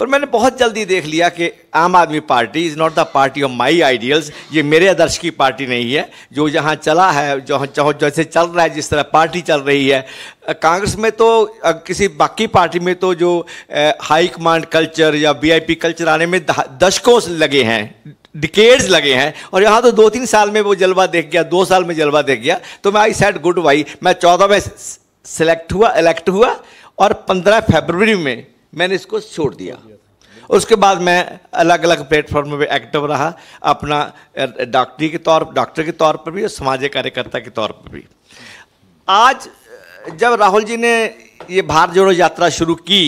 पर मैंने बहुत जल्दी देख लिया कि Aam Aadmi party is not the party of my ideals ये मेरे आदर्श की पार्टी नहीं है जो जहाँ चला है जो जहाँ जैसे चल रहा है जिस तरह पार्टी चल रही है कांग्रेस में तो किसी बाकी पार्टी में तो जो हाई कमांड कल्चर या वीआईपी कल्चर आने में दशकों लगे हैं डिकेड्स लगे हैं और यहाँ तो दो तीन साल में वो जलवा देख गया दो साल में जलवा देख गया तो मैं आई सेट गुड वाई मैं चौदह में सेलेक्ट हुआ इलेक्ट हुआ और पंद्रह फेबरवरी में मैंने इसको छोड़ दिया उसके बाद मैं अलग अलग प्लेटफॉर्म में एक्टिव रहा अपना डॉक्टरी के तौर डॉक्टर के तौर पर भी और समाज कार्यकर्ता के तौर पर भी आज जब राहुल जी ने ये भारत जोड़ो यात्रा शुरू की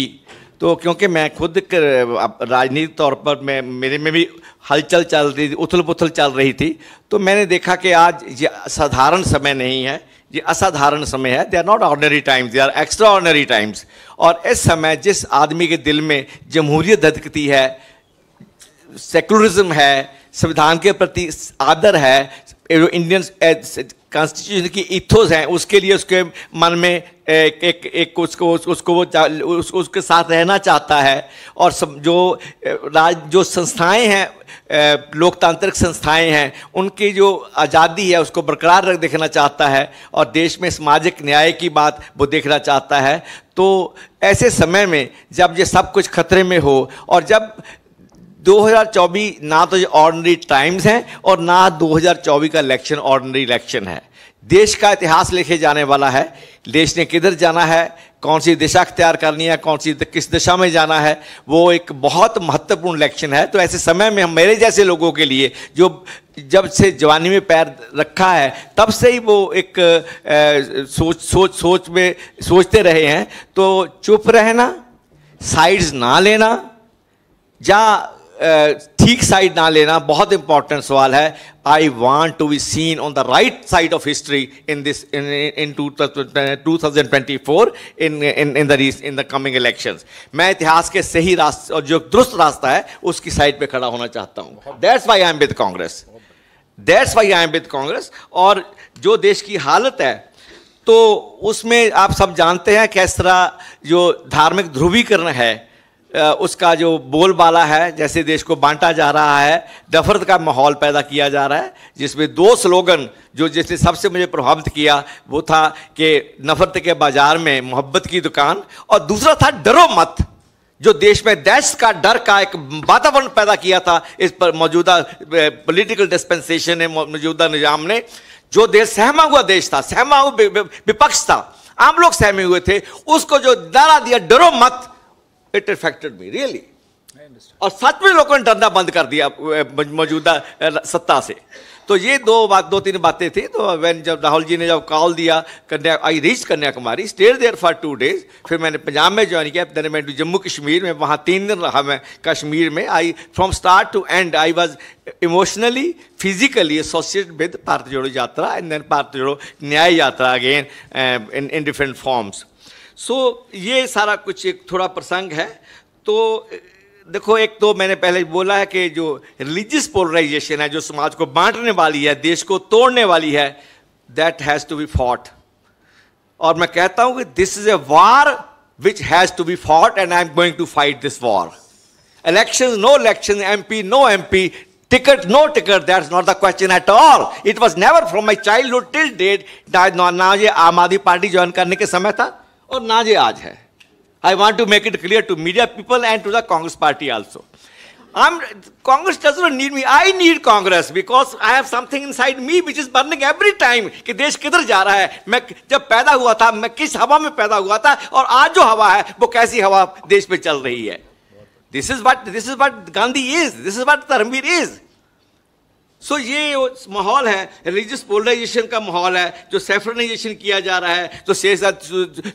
तो क्योंकि मैं खुद राजनीतिक तौर पर मैं मेरे में भी हलचल चल रही थी उथल पुथल चल रही थी तो मैंने देखा कि आज ये साधारण समय नहीं है ये असाधारण समय है they are not ordinary times they are extraordinary times और इस समय जिस आदमी के दिल में जमहूरियत धधकती है सेकुलरिज्म है संविधान के प्रति आदर है इंडियन कॉन्स्टिट्यूशन की इथोस हैं उसके लिए उसके मन में एक एक, एक उसको उसको वो उस, उसके साथ रहना चाहता है और सब जो राज जो संस्थाएं हैं लोकतांत्रिक संस्थाएं हैं उनकी जो आज़ादी है उसको बरकरार रख देखना चाहता है और देश में सामाजिक न्याय की बात वो देखना चाहता है तो ऐसे समय में जब ये सब कुछ खतरे में हो और जब 2024 ना तो ये ऑर्डनरी टाइम्स हैं और ना 2024 का इलेक्शन ऑर्डनरी इलेक्शन है देश का इतिहास लिखे जाने वाला है देश ने किधर जाना है कौन सी दिशा अख्तियार करनी है कौन सी किस दिशा में जाना है वो एक बहुत महत्वपूर्ण इलेक्शन है तो ऐसे समय में हम मेरे जैसे लोगों के लिए जो जब से जवानी में पैर रखा है तब से ही वो एक ए, सोच सोच सोच में सोचते रहे हैं तो चुप रहना साइड्स ना लेना या ठीक साइड ना लेना बहुत इंपॉर्टेंट सवाल है I want to be seen on the right side of history in this in two thousand twenty four in in the in the coming election मैं इतिहास के सही रास्ते और जो दुरुस्त रास्ता है उसकी साइड पे खड़ा होना चाहता हूँ that's why I am with Congress that's why I am with Congress और जो देश की हालत है तो उसमें आप सब जानते हैं कैसरा तरह जो धार्मिक ध्रुवीकरण है उसका जो बोलबाला है जैसे देश को बांटा जा रहा है नफरत का माहौल पैदा किया जा रहा है जिसमें दो स्लोगन जो जिसने सबसे मुझे प्रभावित किया वो था कि नफरत के बाजार में मोहब्बत की दुकान और दूसरा था डरो मत जो देश में दहशत का डर का एक वातावरण पैदा किया था इस पर मौजूदा पॉलिटिकल डिस्पेंसेशन है मौजूदा निजाम ने जो देश सहमा हुआ देश था सहमा हुआ विपक्ष था आम लोग सहमे हुए थे उसको जो डरा दिया डरो मत इट इफेक्टेड मी रियली और सच में लोगों ने डरना बंद कर दिया मौजूदा सत्ता से तो ये दो बात दो तीन बातें थी तो वैन जब राहुल जी ने जब कॉल दिया Kanya I reach Kanyakumari stage there for two days फिर मैंने पंजाब में ज्वाइन किया देन मैं जम्मू कश्मीर में वहाँ तीन दिन रहा मैं कश्मीर में I from start to end I was emotionally physically associate with Bharat Jodo Yatra and then Bharat Jodo Nyay Yatra again in in different forms so so, ये सारा कुछ एक थोड़ा प्रसंग है तो देखो एक तो मैंने पहले बोला है कि जो रिलीजियस पोलराइजेशन है जो समाज को बांटने वाली है देश को तोड़ने वाली है that has to be fought और मैं कहता हूं कि this is a war which has to be fought and I am going to fight this war election no election M P no M P ticket ticket that ticket not the question at all it was never from my childhood till date now ये आम Aadmi party join करने के समय था और ना जे आज है I want to make it clear to media people and to the Congress party also I am Congress need me I need Congress because I have something inside me which is burning every time कि देश किधर जा रहा है मैं जब पैदा हुआ था मैं किस हवा में पैदा हुआ था और आज जो हवा है वो कैसी हवा देश में चल रही है this is but this is but Gandhi is this is but Dharamvir is so so, ये माहौल है रिलीजियस पोलराइजेशन का माहौल है जो सेफरनाइजेशन किया जा रहा है जो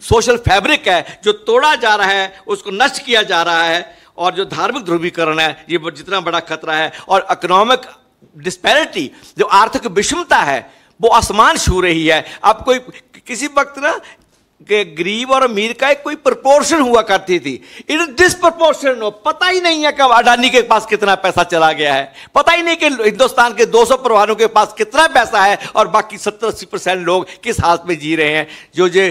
सोशल फैब्रिक है जो तोड़ा जा रहा है उसको नष्ट किया जा रहा है और जो धार्मिक ध्रुवीकरण है ये जितना बड़ा खतरा है और इकोनॉमिक डिस्पैरिटी जो आर्थिक विषमता है वो आसमान छू रही है अब कोई किसी वक्त ना कि गरीब और अमीर का एक कोई प्रपोर्शन हुआ करती थी इन डिस प्रपोर्शन पता ही नहीं है कब अडानी के पास कितना पैसा चला गया है पता ही नहीं कि हिंदुस्तान के 200 परिवारों के पास कितना पैसा है और बाकी 70 अस्सी परसेंट लोग किस हालत में जी रहे हैं जो जो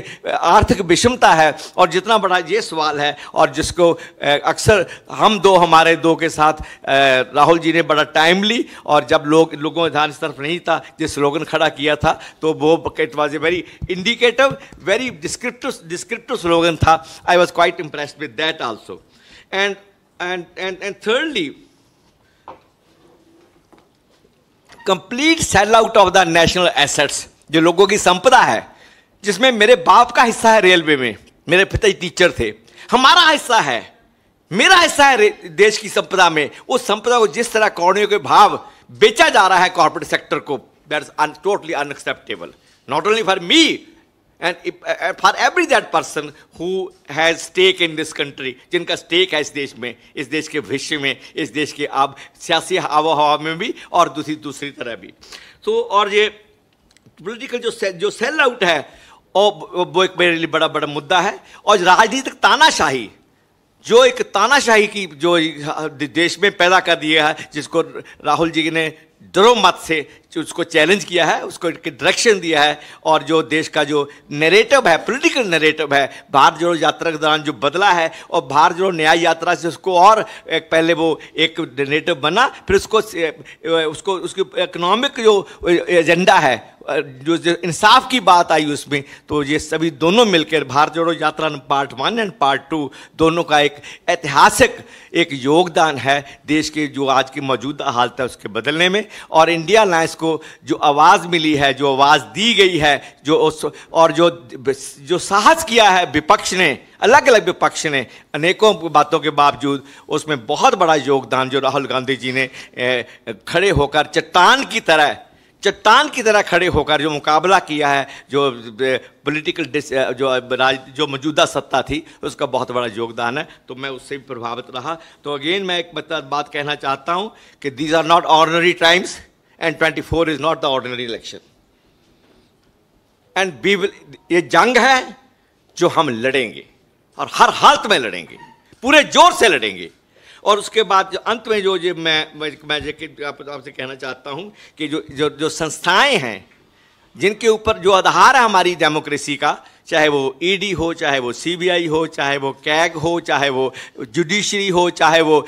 आर्थिक विषमता है और जितना बड़ा ये सवाल है और जिसको अक्सर हम दो हमारे दो के साथ राहुल जी ने बड़ा टाइमली और जब लोग लोगों में ध्यान इस तरफ नहीं था जिस स्लोगन खड़ा किया था तो वो it was a very indicative very descriptive, descriptive slogan tha. I was quite impressed with that also. And and and and thirdly, complete sell out of the national assets जो लोगों की संपदा है जिसमें मेरे बाप का हिस्सा है रेलवे में मेरे पिताजी टीचर थे हमारा हिस्सा है मेरा हिस्सा है देश की संपदा में उस संपदा को जिस तरह कौड़ियों के भाव बेचा जा रहा है कॉर्पोरेट सेक्टर को that is totally unacceptable not only for me and for every that person who has stake in this country जिनका स्टेक है इस देश में इस देश के भविष्य में इस देश के अब सियासी हवा हवा में भी और दूसरी दूसरी तरह भी तो और ये पोलिटिकल जो से, जो सेल आउट है और वो एक मेरे लिए बड़ा बड़ा मुद्दा है और राजनीतिक तानाशाही जो एक तानाशाही की जो हाँ, देश में पैदा कर दिया है जिसको राहुल जी ने डरो मत से उसको चैलेंज किया है उसको डायरेक्शन दिया है और जो देश का जो नैरेटिव है पॉलिटिकल नैरेटिव है भारत जोड़ो यात्रा के दौरान जो बदला है और भारत जोड़ो न्याय यात्रा से उसको और एक पहले वो एक नैरेटिव बना फिर उसको उसको उसकी इकोनॉमिक जो एजेंडा है जो, जो इंसाफ की बात आई उसमें तो ये सभी दोनों मिलकर Bharat Jodo Yatra part one and part two दोनों का एक ऐतिहासिक एक योगदान है देश के जो आज की मौजूदा हालत है उसके बदलने में और इंडिया लाइन्स को जो आवाज़ मिली है जो आवाज़ दी गई है जो उस और जो जो साहस किया है विपक्ष ने अलग अलग विपक्ष ने अनेकों बातों के बावजूद उसमें बहुत बड़ा योगदान जो राहुल गांधी जी ने खड़े होकर चट्टान की तरह चट्टान की तरह खड़े होकर जो मुकाबला किया है जो पॉलिटिकल जो राज जो मौजूदा सत्ता थी उसका बहुत बड़ा योगदान है तो मैं उससे भी प्रभावित रहा तो अगेन मैं एक मतलब बात कहना चाहता हूँ कि these are not ordinary times and twenty four is not the ordinary election and बी ये जंग है जो हम लड़ेंगे और हर हालत में लड़ेंगे पूरे जोर से लड़ेंगे और उसके बाद जो अंत में जो ये मैं मैं ये आपसे कहना चाहता हूँ कि जो जो जो संस्थाएँ हैं जिनके ऊपर जो आधार है हमारी डेमोक्रेसी का चाहे वो ईडी e हो चाहे वो सीबीआई हो चाहे वो कैग हो चाहे वो जुडिशरी हो चाहे वो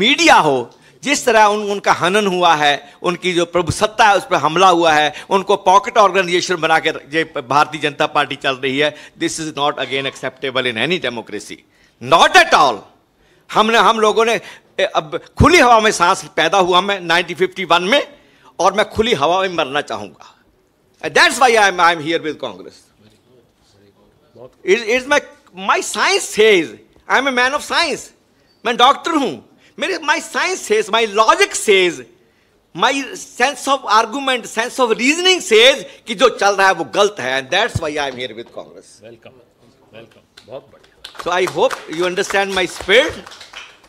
मीडिया हो जिस तरह उन उनका हनन हुआ है उनकी जो प्रभुसत्ता है उस पर हमला हुआ है उनको पॉकेट ऑर्गेनाइजेशन बना के ये भारतीय जनता पार्टी चल रही है this is not again acceptable in any democracy not at all हमने हम लोगों ने अब खुली हवा में सांस पैदा हुआ मैं 1951 में और मैं खुली हवा में मरना चाहूंगा that's why I am I am here with Congress is my my science says I am a man of science मैं डॉक्टर हूं मेरे my science says my logic says my sense of argument sense of reasoning says कि जो चल रहा है वो गलत है and that's why I am here with Congress welcome welcome बहुत बढ़िया So I hope you understand my spirit.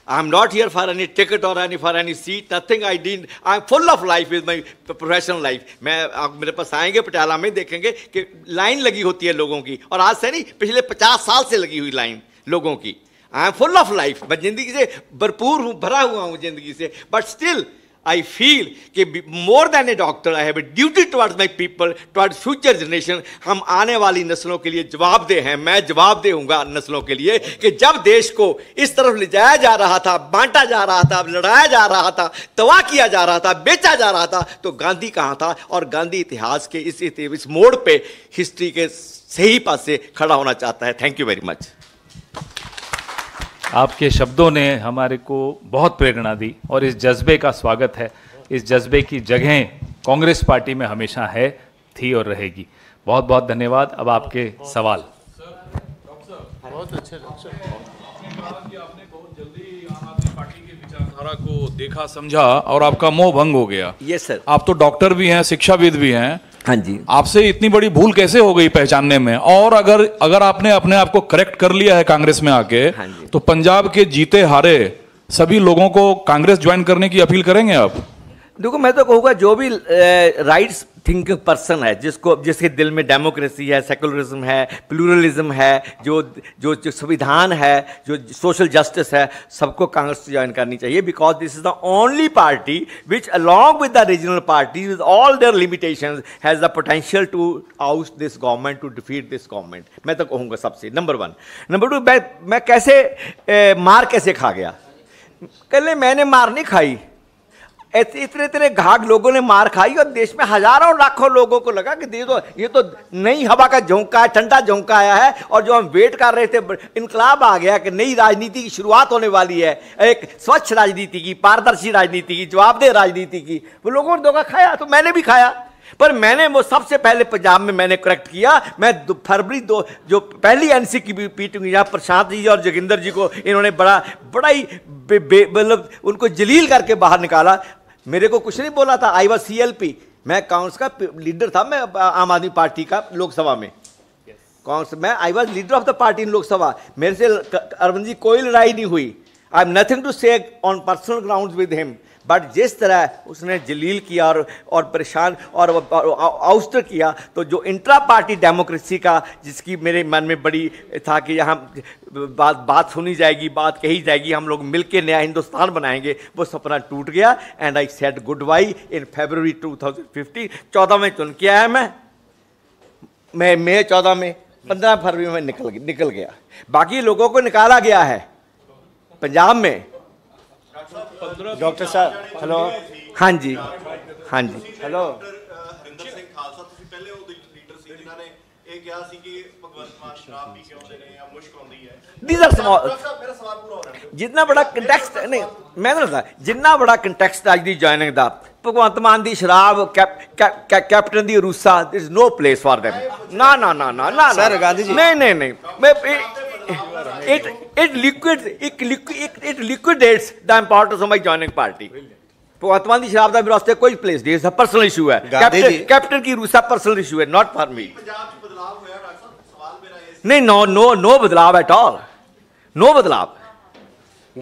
i am not here for any ticket or any for any seat. Nothing I didn't. I'm full of life with my professional life. main aap mere paas aayenge patiala mein dekhenge ki line lagi hoti hai logon ki aur aaj se nahi pichle 50 saal se lagi hui line logon ki i am full of life main zindagi se bharpoor hu bhara hua hu zindagi se but still I feel कि more than a doctor, I have a duty towards my people, towards future generation. हम आने वाली नस्लों के लिए जवाबदेह हैं मैं जवाबदेह हूँगा नस्लों के लिए कि जब देश को इस तरफ ले जाया जा रहा था बांटा जा रहा था लड़ाया जा रहा था तबाह किया जा रहा था बेचा जा रहा था तो गांधी कहाँ था और गांधी इतिहास के इस इस मोड़ पे हिस्ट्री के सही पास से खड़ा होना चाहता है थैंक यू वेरी मच आपके शब्दों ने हमारे को बहुत प्रेरणा दी और इस जज्बे का स्वागत है इस जज्बे की जगह कांग्रेस पार्टी में हमेशा है थी और रहेगी बहुत बहुत धन्यवाद अब आपके सवाल बहुत अच्छे आपने बहुत पार्टी की विचारधारा को देखा समझा और आपका मोह भंग हो गया यस सर आप तो डॉक्टर भी हैं शिक्षाविद भी हैं हाँ जी आपसे इतनी बड़ी भूल कैसे हो गई पहचानने में और अगर अगर आपने अपने आप को करेक्ट कर लिया है कांग्रेस में आके हाँ तो पंजाब के जीते हारे सभी लोगों को कांग्रेस ज्वाइन करने की अपील करेंगे आप देखो मैं तो कहूँगा जो भी राइट्स थिंक पर्सन है जिसको जिसके दिल में डेमोक्रेसी है सेकुलरिज्म है प्लूरलिज्म है जो जो, जो संविधान है जो सोशल जस्टिस है सबको कांग्रेस ज्वाइन करनी चाहिए because this is the only party which along with the regional party with all their limitation has the potential to out this government to defeat this government मैं तो कहूँगा सबसे नंबर वन नंबर टू मैं मैं कैसे ए, मार कैसे खा गया कहें मैंने मार नहीं खाई ऐसे इतने इतने घाट लोगों ने मार खाई और देश में हजारों लाखों लोगों को लगा कि दे तो, ये तो नई हवा का झोंका है ठंडा झोंका आया है और जो हम वेट कर रहे थे इनकलाब आ गया कि नई राजनीति की शुरुआत होने वाली है एक स्वच्छ राजनीति की पारदर्शी राजनीति की जवाबदेह राजनीति की वो लोगों ने धोखा खाया तो मैंने भी खाया पर मैंने वो सबसे पहले पंजाब में मैंने करेक्ट किया मैं फरवरी दो जो पहली एनसी की पीटी हुई यहाँ प्रशांत जी और जोगिंदर जी को इन्होंने बड़ा बड़ा ही मतलब उनको जलील करके बाहर निकाला मेरे को कुछ नहीं बोला था I was C L P मैं कांग्रेस का लीडर था मैं आम आदमी पार्टी का लोकसभा में कांग्रेस मैं I was leader of the party in Lok Sabha मेरे से अरविंद जी कोई लड़ाई नहीं हुई I am nothing to say on personal ground with him but जिस तरह उसने जलील किया और और परेशान और अवस्त्र किया तो जो इंट्रा पार्टी डेमोक्रेसी का जिसकी मेरे मन में बड़ी था कि यहाँ बात बात सुनी जाएगी बात कही जाएगी हम लोग मिलकर नया हिंदुस्तान बनाएंगे वो सपना टूट गया and I said goodbye in February 2015 चौदह में चुन के आया मैं मैं मई चौदह में पंद्रह फरवरी में निकल निकल गया बाकी लोगों को निकाला गया है पंजाब में ਡਾਕਟਰ ਸਾਹਿਬ ਹੈਲੋ ਹਾਂਜੀ ਹਾਂਜੀ ਹੈਲੋ ਹਰਿੰਦਰ ਸਿੰਘ ਖਾਲਸਾ ਤੁਸੀਂ ਪਹਿਲੇ ਉਹ ਲੀਡਰ ਸੀ ਜਿਨ੍ਹਾਂ ਨੇ ਇਹ ਕਿਹਾ ਸੀ ਕਿ ਭਗਵੰਤ ਮਾਨ ਸ਼ਰਾਬ ਪੀ ਕੇ ਆਉਂਦੇ ਨੇ ਆ ਮੁਸ਼ਕ ਆਉਂਦੀ ਹੈ ਥੀਸ ਆਰ ਸਮਾਲ ਮੇਰਾ ਸਵਾਲ ਪੂਰਾ ਹੋ ਰਿਹਾ ਜਿੰਨਾ ਬੜਾ ਕੰਟੈਕਸਟ ਨਹੀਂ ਮੈਂ ਦੱਸਦਾ ਜਿੰਨਾ ਬੜਾ ਕੰਟੈਕਸਟ ਅੱਜ ਦੀ ਜਾਇਨਿੰਗ ਦਾ ਭਗਵੰਤ ਮਾਨ ਦੀ ਸ਼ਰਾਬ ਕੈਪਟਨ ਦੀ ਰੂਸਾ there is no place for them ਨਾ ਨਾ ਨਾ ਨਾ ਨਾ ਸਰ ਗਾਂਧੀ ਜੀ ਨਹੀਂ ਨਹੀਂ ਨਹੀਂ ਮੈਂ it, it, liquid, it, it, it liquidates the importance of my joining party. Atmandi Shabda Viras take कोई place नहीं है पर्सनल इशू है कैप्टन कैप्टन की रूसा पर्सनल इशू है नॉट फॉर मी नहीं नो नो नो बदलाव एट ऑल नो बदलाव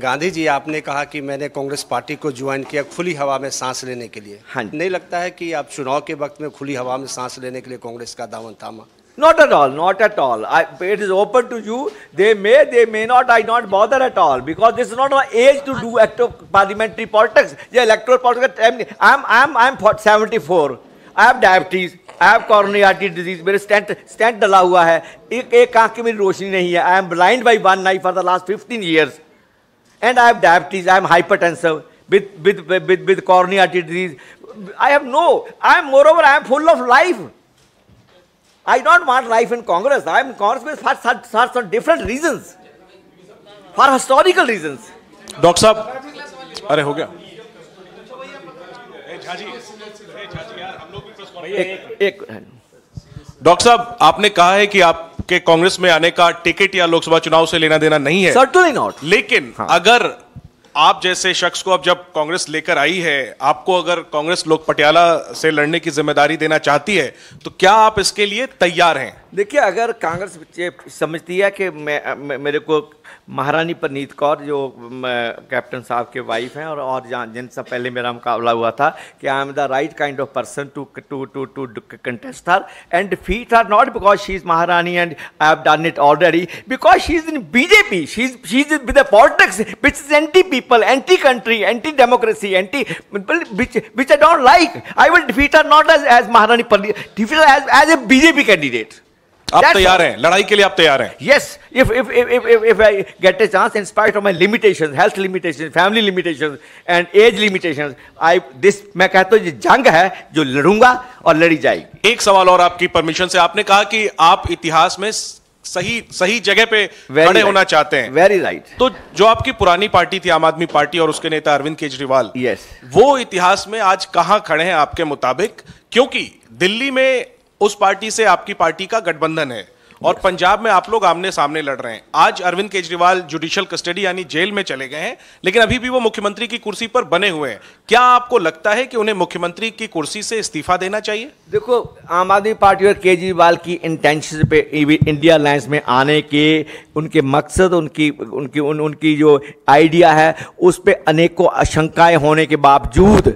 गांधी जी आपने कहा कि मैंने कांग्रेस पार्टी को ज्वाइन किया खुली हवा में सांस लेने के लिए हाँ नहीं लगता है कि आप चुनाव के वक्त में खुली हवा में सांस लेने के लिए कांग्रेस का दामन थामा Not at all, not at all. it is open to you. They may, they may not. I not bother at all because this is not my age to do active parliamentary politics. Yeah, electoral politics. I'm, I'm, I'm, 74. I have diabetes. I have coronary artery disease. My stent, stent डला हुआ है. एक एक आँख की मेरी रोशनी नहीं है. I am blind by one eye for the last 15 years. And I have diabetes. I am hypertensive with with with with coronary artery disease. I have no. I am moreover. I am full of life. I don't want life in Congress. I am Congress for such, such, such different reasons. For historical reasons. Doctor sir, अरे हो गया एक एक doctor साहब आपने कहा है कि आपके कांग्रेस में आने का टिकट या लोकसभा चुनाव से लेना देना नहीं है सर्टनली नॉट लेकिन हाँ. अगर आप जैसे शख्स को अब जब कांग्रेस लेकर आई है आपको अगर कांग्रेस लोक पटियाला से लड़ने की जिम्मेदारी देना चाहती है तो क्या आप इसके लिए तैयार हैं देखिए अगर कांग्रेस समझती है कि मैं मेरे को महारानी परनीत कौर जो कैप्टन साहब के वाइफ हैं और और जिनसे पहले मेरा मुकाबला हुआ था कि I am the right kind of person to to to to contest her and defeat or not because she is Maharani and I have done it already because she is in BJP she is she is with politics which is anti people anti country anti democracy anti which I don't like I will defeat or not as as Maharani Preneet defeat as as a BJP candidate आप तैयार हैं लड़ाई के लिए आप तैयार हैं yes if if if if if I get a chance in spite of my limitation health limitation family limitation and age limitation I this मैं कहता हूं ये जंग है जो लड़ूंगा और लड़ी जाएगी एक सवाल और आपकी परमिशन से आपने कहा कि आप इतिहास में सही सही जगह पे खड़े right. होना चाहते हैं वेरी राइट right. तो जो आपकी पुरानी पार्टी थी आम आदमी पार्टी और उसके नेता अरविंद केजरीवाल यस yes. वो इतिहास में आज कहाँ खड़े हैं आपके मुताबिक क्योंकि दिल्ली में उस पार्टी से आपकी पार्टी का गठबंधन है और पंजाब में आप लोग आमने सामने लड़ रहे हैं आज अरविंद केजरीवाल जुडिशियल कस्टडी यानी जेल में चले गए हैं लेकिन अभी भी वो मुख्यमंत्री की कुर्सी पर बने हुए हैं क्या आपको लगता है कि उन्हें मुख्यमंत्री की कुर्सी से इस्तीफा देना चाहिए देखो आम आदमी पार्टी और केजरीवाल की इंटेंशन पे इंडिया अलायंस में आने के उनके मकसद उनकी उनकी उन, उनकी जो आइडिया है उस पर अनेकों आशंकाएं होने के बावजूद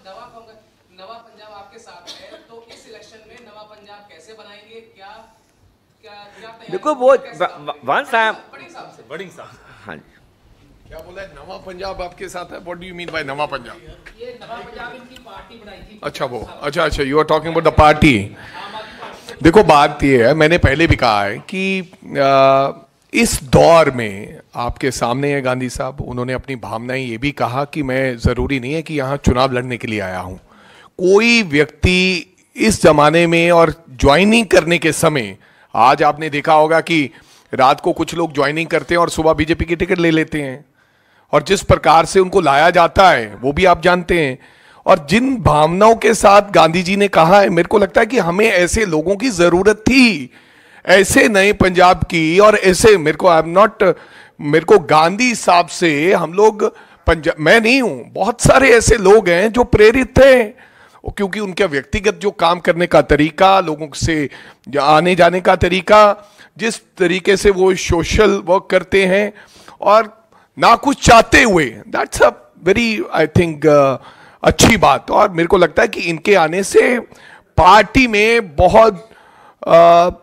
देखो वो वन साहब बड़िंग साहब हाँ जी क्या बोला है नवा पंजाब आपके साथ है what do you mean by Nava Punjab ये नवा पंजाब इनकी पार्टी बनाई थी अच्छा वो अच्छा अच्छा you are talking about the party देखो बात ये है मैंने पहले भी कहा है कि इस दौर में आपके सामने है गांधी साहब उन्होंने अपनी भावनाएं ये भी कहा कि मैं ज़रूरी नहीं है कि यहाँ चुनाव लड़ने के लिए आया हूँ कोई व्यक्ति इस ज़माने में और ज्वाइनिंग करने के समय आज आपने देखा होगा कि रात को कुछ लोग ज्वाइनिंग करते हैं और सुबह बीजेपी की टिकट ले लेते हैं और जिस प्रकार से उनको लाया जाता है वो भी आप जानते हैं और जिन भावनाओं के साथ गांधी जी ने कहा है मेरे को लगता है कि हमें ऐसे लोगों की ज़रूरत थी ऐसे नए पंजाब की और ऐसे मेरे को आई एम नॉट मेरे को गांधी साहब से हम लोग पंजाब मैं नहीं हूं बहुत सारे ऐसे लोग हैं जो प्रेरित थे क्योंकि उनका व्यक्तिगत जो काम करने का तरीका लोगों से आने जाने का तरीका जिस तरीके से वो सोशल वर्क करते हैं और ना कुछ चाहते हुए that's a very I think अच्छी बात और मेरे को लगता है कि इनके आने से पार्टी में बहुत uh,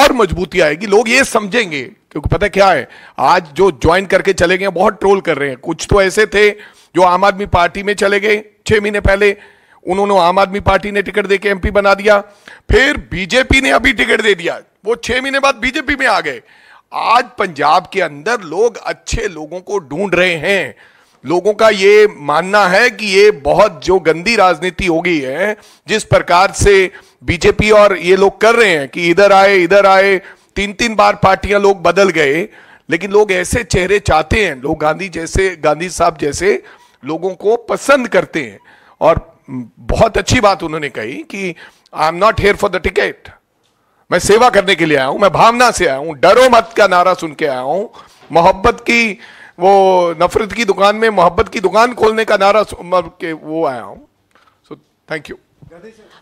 और मजबूती आएगी लोग ये समझेंगे क्योंकि पता क्या है आज जो ज्वाइन करके चले गए बहुत ट्रोल कर रहे हैं कुछ तो ऐसे थे जो आम आदमी पार्टी में चले गए छह महीने पहले उन्होंने आम आदमी पार्टी ने टिकट देके एमपी बना दिया फिर बीजेपी ने अभी टिकट दे दिया वो छह महीने बाद बीजेपी में आ गए आज पंजाब के अंदर लोग अच्छे लोगों को ढूंढ रहे हैं लोगों का ये मानना है कि ये बहुत जो गंदी राजनीति हो गई है जिस प्रकार से बीजेपी और ये लोग कर रहे हैं कि इधर आए इधर आए तीन तीन बार पार्टियां लोग बदल गए लेकिन लोग ऐसे चेहरे चाहते हैं लोग गांधी जैसे गांधी साहब जैसे लोगों को पसंद करते हैं और बहुत अच्छी बात उन्होंने कही कि I am not here for the ticket मैं सेवा करने के लिए आया हूं मैं भावना से आया हूं डरो मत का नारा सुन के आया हूं मोहब्बत की वो नफरत की दुकान में मोहब्बत की दुकान खोलने का नारा के वो आया हूं so thank you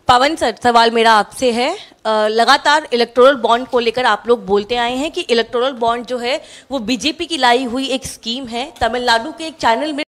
Pavan sir सवाल मेरा आपसे है आ, लगातार इलेक्टोरल बॉन्ड को लेकर आप लोग बोलते आए हैं कि इलेक्टोरल बॉन्ड जो है वो बीजेपी की लाई हुई एक स्कीम है तमिलनाडु के एक चैनल में